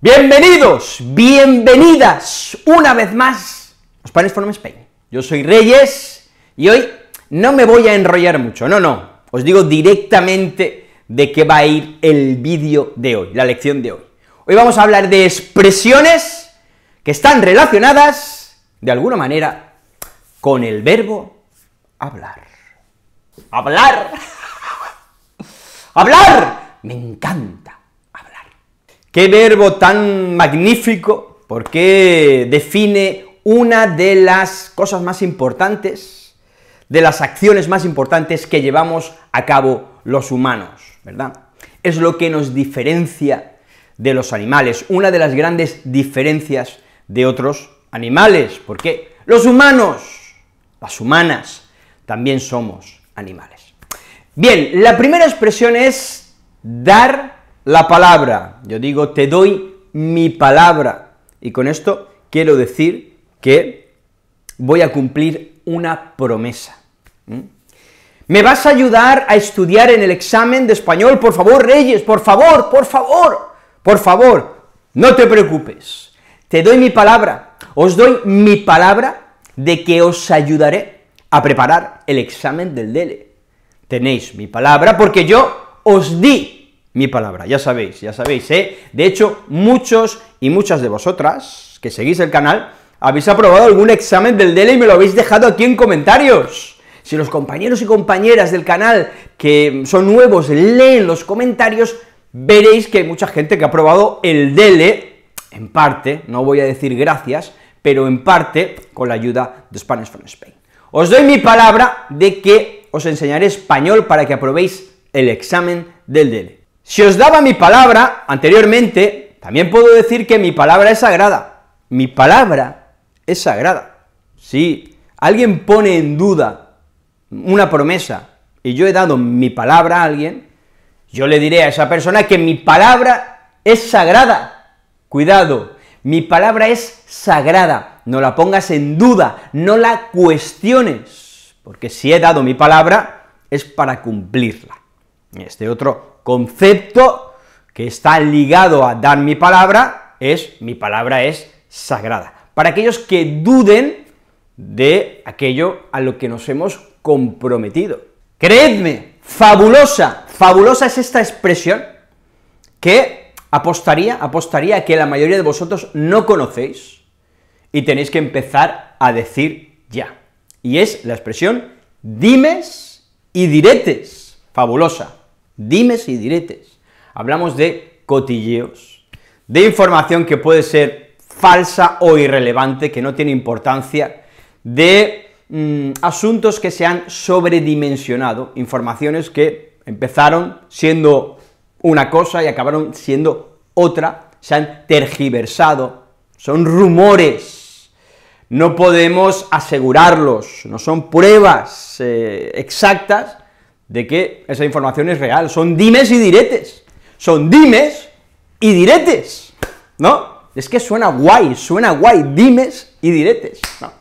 Bienvenidos, bienvenidas una vez más a Spanish from Spain. Yo soy Reyes y hoy no me voy a enrollar mucho, no, no, os digo directamente de qué va a ir el vídeo de hoy, la lección de hoy. Hoy vamos a hablar de expresiones que están relacionadas, de alguna manera, con el verbo hablar. ¡Hablar! ¡Hablar! Me encanta Qué verbo tan magnífico, porque define una de las cosas más importantes, de las acciones más importantes que llevamos a cabo los humanos, ¿verdad? Es lo que nos diferencia de los animales, una de las grandes diferencias de otros animales, porque los humanos, las humanas, también somos animales. Bien, la primera expresión es dar la palabra. Yo digo, te doy mi palabra. Y con esto quiero decir que voy a cumplir una promesa. ¿Me vas a ayudar a estudiar en el examen de español? Por favor, Reyes, por favor, por favor, por favor, no te preocupes. Te doy mi palabra, os doy mi palabra de que os ayudaré a preparar el examen del DELE. Tenéis mi palabra porque yo os di mi palabra, ya sabéis, ya sabéis, ¿eh? De hecho, muchos y muchas de vosotras que seguís el canal, habéis aprobado algún examen del DELE y me lo habéis dejado aquí en comentarios. Si los compañeros y compañeras del canal que son nuevos leen los comentarios, veréis que hay mucha gente que ha aprobado el DELE, en parte, no voy a decir gracias, pero en parte con la ayuda de Spanish from Spain. Os doy mi palabra de que os enseñaré español para que aprobéis el examen del DELE. Si os daba mi palabra anteriormente, también puedo decir que mi palabra es sagrada. Mi palabra es sagrada. Si alguien pone en duda una promesa y yo he dado mi palabra a alguien, yo le diré a esa persona que mi palabra es sagrada. Cuidado, mi palabra es sagrada. No la pongas en duda, no la cuestiones, porque si he dado mi palabra es para cumplirla. Este otro concepto que está ligado a dar mi palabra es, mi palabra es sagrada. Para aquellos que duden de aquello a lo que nos hemos comprometido. Creedme, fabulosa, fabulosa es esta expresión que apostaría, apostaría que la mayoría de vosotros no conocéis y tenéis que empezar a decir ya. Y es la expresión dimes y diretes, fabulosa dimes y diretes. Hablamos de cotilleos, de información que puede ser falsa o irrelevante, que no tiene importancia, de mm, asuntos que se han sobredimensionado, informaciones que empezaron siendo una cosa y acabaron siendo otra, se han tergiversado, son rumores, no podemos asegurarlos, no son pruebas eh, exactas, de que esa información es real. Son dimes y diretes. Son dimes y diretes. ¿No? Es que suena guay, suena guay, dimes y diretes. ¿no?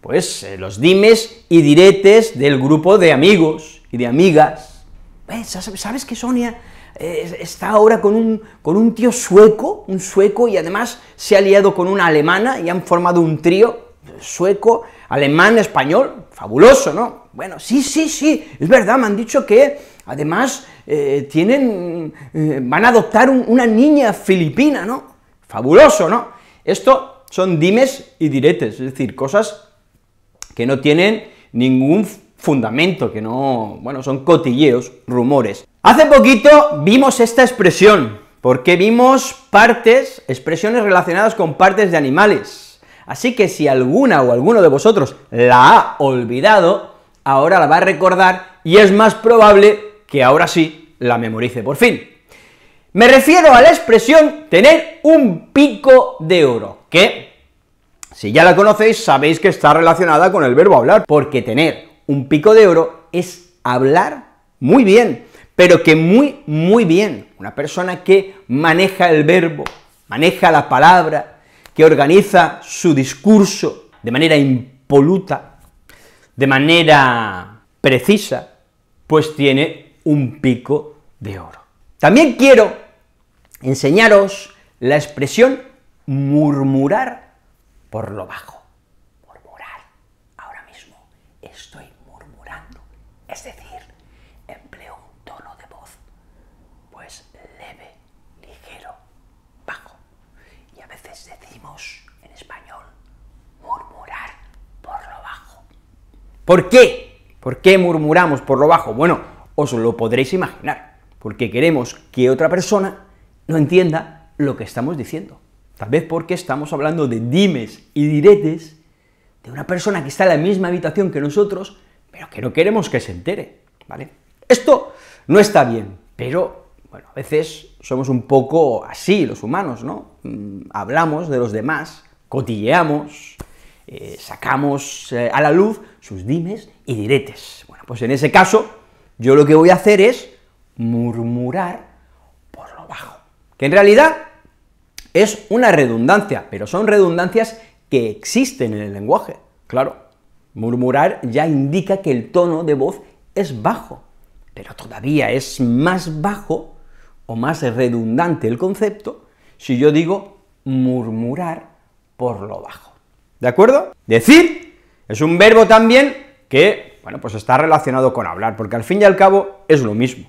Pues eh, los dimes y diretes del grupo de amigos y de amigas. Eh, ¿Sabes que Sonia eh, está ahora con un, con un tío sueco, un sueco, y además se ha liado con una alemana y han formado un trío? sueco, alemán, español, fabuloso, ¿no? Bueno, sí, sí, sí, es verdad, me han dicho que además eh, tienen, eh, van a adoptar una niña filipina, ¿no? Fabuloso, ¿no? Esto son dimes y diretes, es decir, cosas que no tienen ningún fundamento, que no, bueno, son cotilleos, rumores. Hace poquito vimos esta expresión, porque vimos partes, expresiones relacionadas con partes de animales, Así que si alguna o alguno de vosotros la ha olvidado, ahora la va a recordar y es más probable que ahora sí la memorice por fin. Me refiero a la expresión tener un pico de oro, que si ya la conocéis sabéis que está relacionada con el verbo hablar, porque tener un pico de oro es hablar muy bien, pero que muy, muy bien. Una persona que maneja el verbo, maneja la palabra, que organiza su discurso de manera impoluta, de manera precisa, pues tiene un pico de oro. También quiero enseñaros la expresión murmurar por lo bajo. ¿Por qué? ¿Por qué murmuramos por lo bajo? Bueno, os lo podréis imaginar, porque queremos que otra persona no entienda lo que estamos diciendo. Tal vez porque estamos hablando de dimes y diretes de una persona que está en la misma habitación que nosotros, pero que no queremos que se entere, ¿vale? Esto no está bien, pero bueno, a veces somos un poco así los humanos, ¿no? Mm, hablamos de los demás, cotilleamos, eh, sacamos eh, a la luz sus dimes y diretes. Bueno, pues en ese caso, yo lo que voy a hacer es murmurar por lo bajo, que en realidad es una redundancia, pero son redundancias que existen en el lenguaje, claro. Murmurar ya indica que el tono de voz es bajo, pero todavía es más bajo o más redundante el concepto si yo digo murmurar por lo bajo. ¿De acuerdo? Decir es un verbo también que, bueno, pues está relacionado con hablar, porque al fin y al cabo es lo mismo.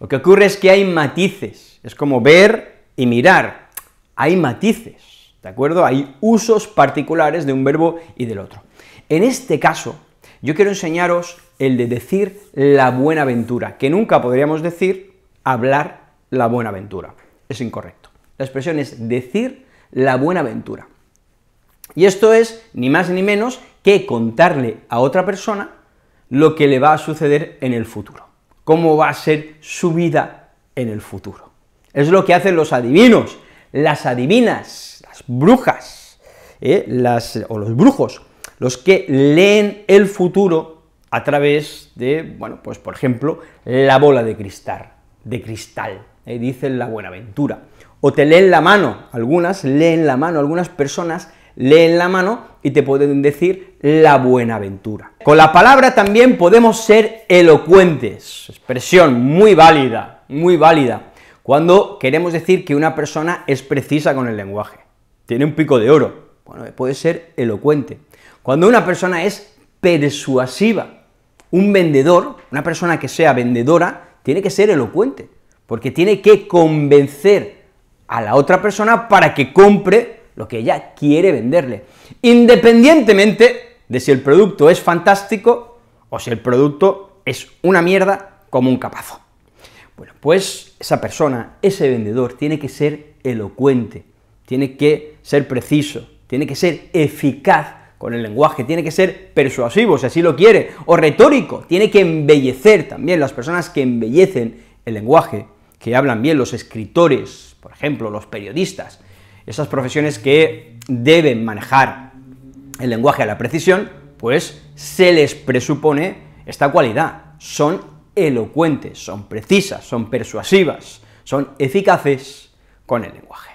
Lo que ocurre es que hay matices, es como ver y mirar, hay matices, ¿de acuerdo? Hay usos particulares de un verbo y del otro. En este caso, yo quiero enseñaros el de decir la buena aventura, que nunca podríamos decir hablar la buena aventura, es incorrecto. La expresión es decir la buena aventura. Y esto es ni más ni menos que contarle a otra persona lo que le va a suceder en el futuro, cómo va a ser su vida en el futuro. Es lo que hacen los adivinos, las adivinas, las brujas, ¿eh? o los brujos, los que leen el futuro a través de, bueno, pues por ejemplo, la bola de cristal, de cristal, ¿eh? dicen la Buenaventura, o te leen la mano, algunas leen la mano, algunas personas leen la mano y te pueden decir la buena buenaventura. Con la palabra también podemos ser elocuentes, expresión muy válida, muy válida, cuando queremos decir que una persona es precisa con el lenguaje, tiene un pico de oro, bueno, puede ser elocuente. Cuando una persona es persuasiva, un vendedor, una persona que sea vendedora, tiene que ser elocuente, porque tiene que convencer a la otra persona para que compre lo que ella quiere venderle, independientemente de si el producto es fantástico o si el producto es una mierda como un capazo. Bueno, pues esa persona, ese vendedor, tiene que ser elocuente, tiene que ser preciso, tiene que ser eficaz con el lenguaje, tiene que ser persuasivo, si así lo quiere, o retórico, tiene que embellecer también las personas que embellecen el lenguaje, que hablan bien los escritores, por ejemplo, los periodistas, esas profesiones que deben manejar el lenguaje a la precisión, pues se les presupone esta cualidad. Son elocuentes, son precisas, son persuasivas, son eficaces con el lenguaje.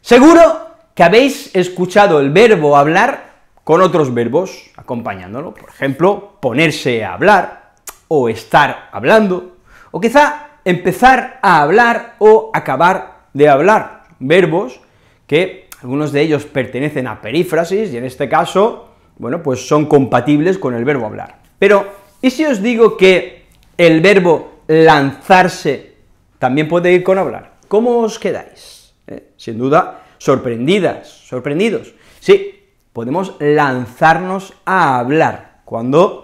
Seguro que habéis escuchado el verbo hablar con otros verbos acompañándolo, por ejemplo, ponerse a hablar, o estar hablando, o quizá empezar a hablar o acabar de hablar, verbos que algunos de ellos pertenecen a perífrasis y en este caso, bueno, pues son compatibles con el verbo hablar. Pero, ¿y si os digo que el verbo lanzarse también puede ir con hablar? ¿Cómo os quedáis? Eh, sin duda, sorprendidas, sorprendidos. Sí, podemos lanzarnos a hablar cuando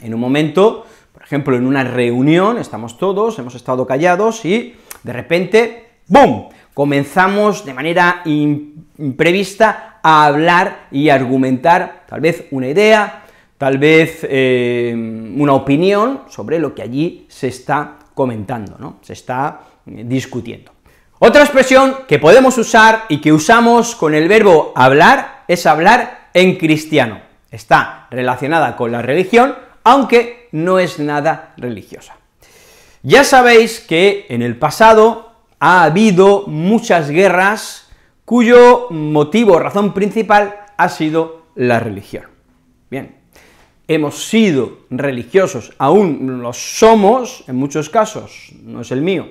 en un momento, por ejemplo, en una reunión, estamos todos, hemos estado callados y de repente, ¡boom!, comenzamos de manera imprevista a hablar y argumentar tal vez una idea, tal vez em, una opinión sobre lo que allí se está comentando, ¿no? se está eh, discutiendo. Otra expresión que podemos usar y que usamos con el verbo hablar es hablar en cristiano. Está relacionada con la religión, aunque no es nada religiosa. Ya sabéis que en el pasado ha habido muchas guerras cuyo motivo, razón principal, ha sido la religión. Bien, hemos sido religiosos, aún lo somos, en muchos casos, no es el mío,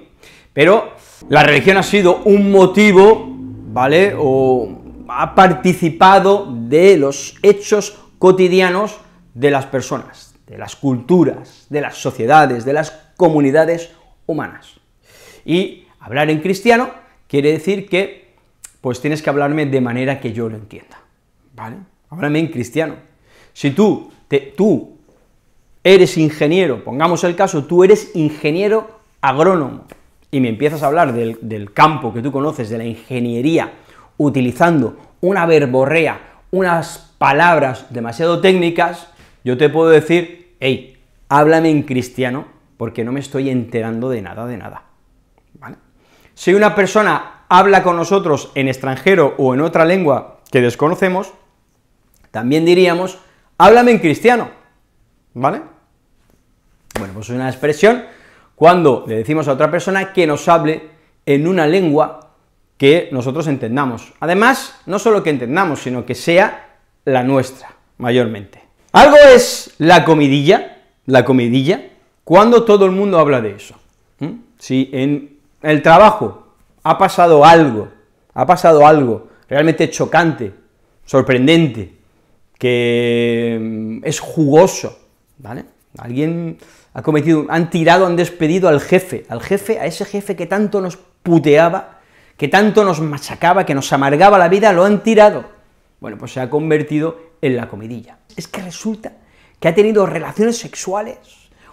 pero la religión ha sido un motivo, ¿vale?, o ha participado de los hechos cotidianos de las personas, de las culturas, de las sociedades, de las comunidades humanas. Y Hablar en cristiano quiere decir que pues tienes que hablarme de manera que yo lo entienda, ¿vale? Háblame en cristiano. Si tú, te, tú eres ingeniero, pongamos el caso, tú eres ingeniero agrónomo, y me empiezas a hablar del, del, campo que tú conoces, de la ingeniería, utilizando una verborrea, unas palabras demasiado técnicas, yo te puedo decir, hey, háblame en cristiano, porque no me estoy enterando de nada, de nada. Si una persona habla con nosotros en extranjero o en otra lengua que desconocemos, también diríamos, háblame en cristiano, ¿vale? Bueno, pues es una expresión cuando le decimos a otra persona que nos hable en una lengua que nosotros entendamos. Además, no solo que entendamos, sino que sea la nuestra, mayormente. Algo es la comidilla, la comidilla, cuando todo el mundo habla de eso. en el trabajo, ha pasado algo, ha pasado algo realmente chocante, sorprendente, que mm, es jugoso, ¿vale? Alguien ha cometido, han tirado, han despedido al jefe, al jefe, a ese jefe que tanto nos puteaba, que tanto nos machacaba, que nos amargaba la vida, lo han tirado. Bueno, pues se ha convertido en la comidilla. Es que resulta que ha tenido relaciones sexuales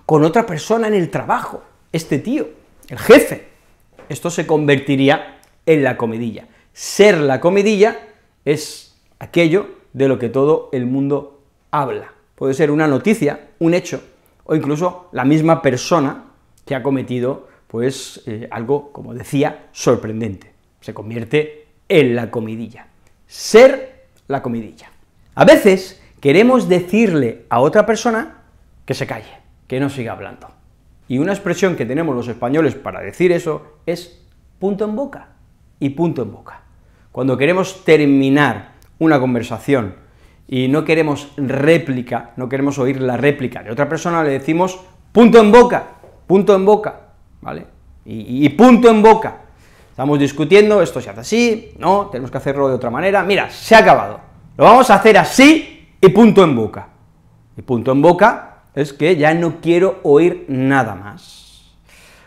con otra persona en el trabajo, este tío, el jefe esto se convertiría en la comidilla. Ser la comidilla es aquello de lo que todo el mundo habla. Puede ser una noticia, un hecho, o incluso la misma persona que ha cometido, pues, eh, algo, como decía, sorprendente. Se convierte en la comidilla. Ser la comidilla. A veces queremos decirle a otra persona que se calle, que no siga hablando. Y una expresión que tenemos los españoles para decir eso es punto en boca y punto en boca. Cuando queremos terminar una conversación y no queremos réplica, no queremos oír la réplica de otra persona, le decimos punto en boca, punto en boca, ¿vale? Y, punto en boca. Estamos discutiendo, esto se hace así, no, tenemos que hacerlo de otra manera, mira, se ha acabado. Lo vamos a hacer así y punto en boca. Y punto en boca es que ya no quiero oír nada más.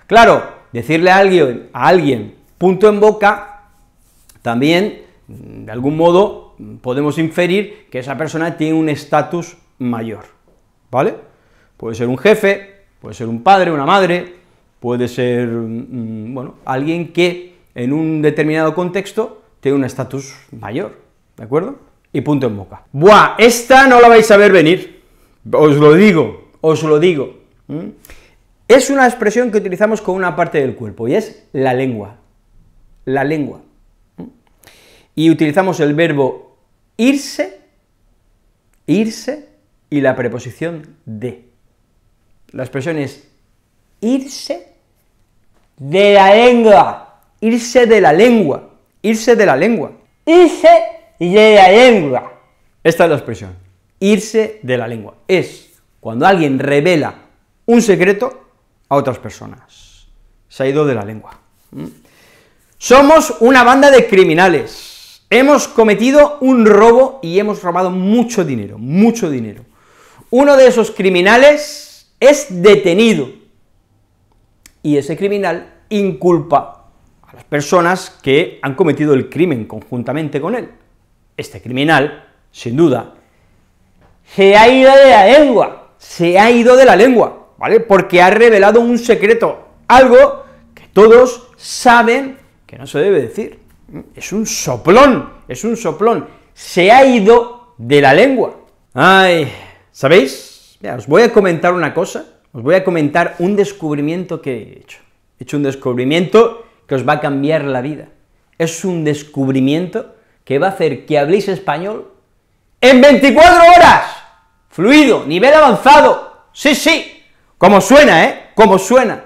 Claro, decirle a alguien, a alguien punto en boca, también, mm, de algún modo, mm, podemos inferir que esa persona tiene un estatus mayor, ¿vale? Puede ser un jefe, puede ser un padre, una madre, puede ser, mm, bueno, alguien que en un determinado contexto tiene un estatus mayor, ¿de acuerdo? Y punto en boca. Buah, esta no la vais a ver venir, os lo digo, os lo digo. Es una expresión que utilizamos con una parte del cuerpo y es la lengua. La lengua. Y utilizamos el verbo irse, irse y la preposición de. La expresión es irse de la lengua, irse de la lengua, irse de la lengua, irse de la lengua. Esta es la expresión, irse de la lengua. Es cuando alguien revela un secreto a otras personas. Se ha ido de la lengua. ¿Mm? Somos una banda de criminales. Hemos cometido un robo y hemos robado mucho dinero, mucho dinero. Uno de esos criminales es detenido. Y ese criminal inculpa a las personas que han cometido el crimen conjuntamente con él. Este criminal, sin duda, se ha ido de la lengua se ha ido de la lengua, ¿vale? Porque ha revelado un secreto, algo que todos saben que no se debe decir. Es un soplón, es un soplón, se ha ido de la lengua. Ay, ¿sabéis? os voy a comentar una cosa, os voy a comentar un descubrimiento que he hecho. He hecho un descubrimiento que os va a cambiar la vida. Es un descubrimiento que va a hacer que habléis español en 24 horas fluido, nivel avanzado, sí, sí, como suena, ¿eh? Como suena.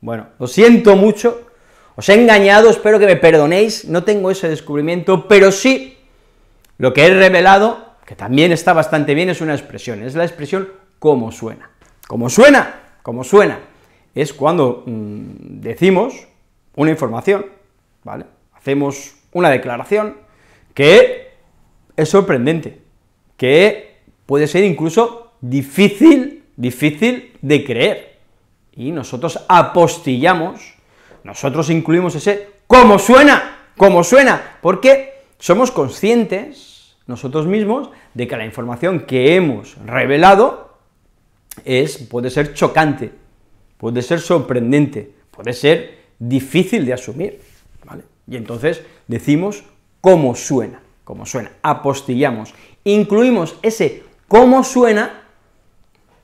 Bueno, lo siento mucho, os he engañado, espero que me perdonéis, no tengo ese descubrimiento, pero sí lo que he revelado, que también está bastante bien, es una expresión, es la expresión como suena. Como suena, como suena, es cuando mm, decimos una información, ¿vale? Hacemos una declaración que es sorprendente, que puede ser incluso difícil, difícil de creer. Y nosotros apostillamos, nosotros incluimos ese como suena, como suena, porque somos conscientes nosotros mismos de que la información que hemos revelado es, puede ser chocante, puede ser sorprendente, puede ser difícil de asumir, ¿vale? Y entonces decimos cómo suena, cómo suena, apostillamos, incluimos ese cómo suena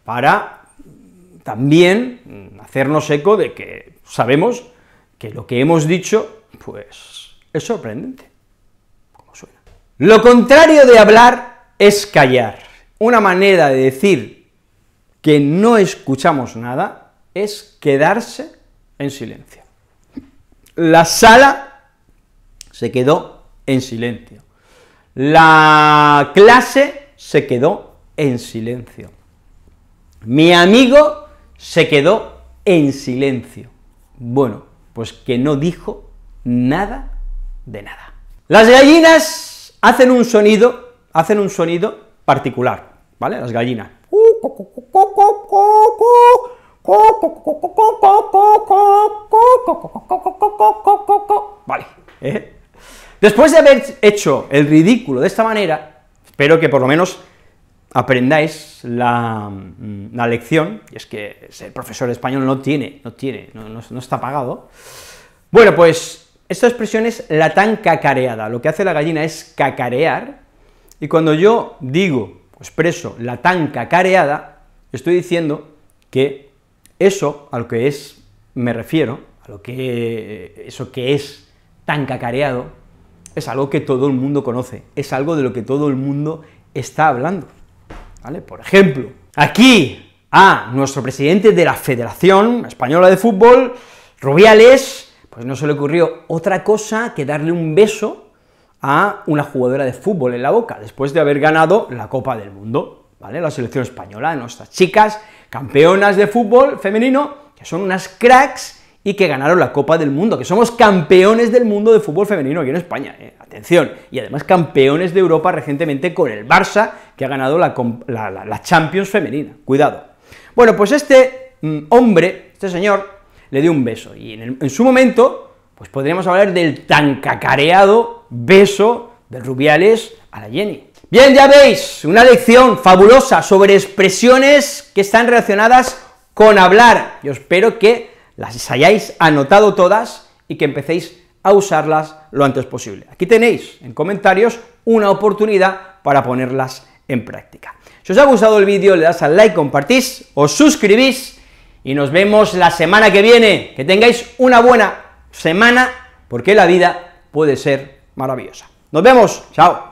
para también hacernos eco de que sabemos que lo que hemos dicho, pues es sorprendente. ¿Cómo suena? Lo contrario de hablar es callar. Una manera de decir que no escuchamos nada es quedarse en silencio. La sala se quedó en silencio. La clase se quedó en silencio. Mi amigo se quedó en silencio. Bueno, pues que no dijo nada de nada. Las gallinas hacen un sonido, hacen un sonido particular, ¿vale? Las gallinas. Vale. ¿eh? Después de haber hecho el ridículo de esta manera, espero que por lo menos aprendáis mm, la, lección, y es que ser profesor español no tiene, no tiene, no, está pagado. Bueno, pues esta expresión es la tan cacareada, lo que hace la gallina es cacarear, y cuando yo digo, expreso la tan cacareada, estoy diciendo que eso a lo que es, me refiero, a lo que, eso que es tan cacareado, es algo que todo el mundo conoce, es algo de lo que todo el mundo está hablando. ¿vale? Por ejemplo, aquí a nuestro presidente de la Federación Española de Fútbol, Rubiales, pues no se le ocurrió otra cosa que darle un beso a una jugadora de fútbol en la boca, después de haber ganado la Copa del Mundo, ¿vale? La selección española, nuestras chicas campeonas de fútbol femenino, que son unas cracks, y que ganaron la Copa del Mundo, que somos campeones del mundo de fútbol femenino aquí en España, eh, atención, y además campeones de Europa recientemente con el Barça, que ha ganado la, Champions femenina, cuidado. Bueno, pues este mm, hombre, este señor, le dio un beso, y en, en su momento, pues podríamos hablar del tan cacareado beso de Rubiales a la Jenny. Bien, ya veis, una lección fabulosa sobre expresiones que están relacionadas con hablar. Yo espero que las hayáis anotado todas y que empecéis a usarlas lo antes posible. Aquí tenéis en comentarios una oportunidad para ponerlas en práctica. Si os ha gustado el vídeo, le das al like, compartís, os suscribís y nos vemos la semana que viene. Que tengáis una buena semana porque la vida puede ser maravillosa. Nos vemos, chao.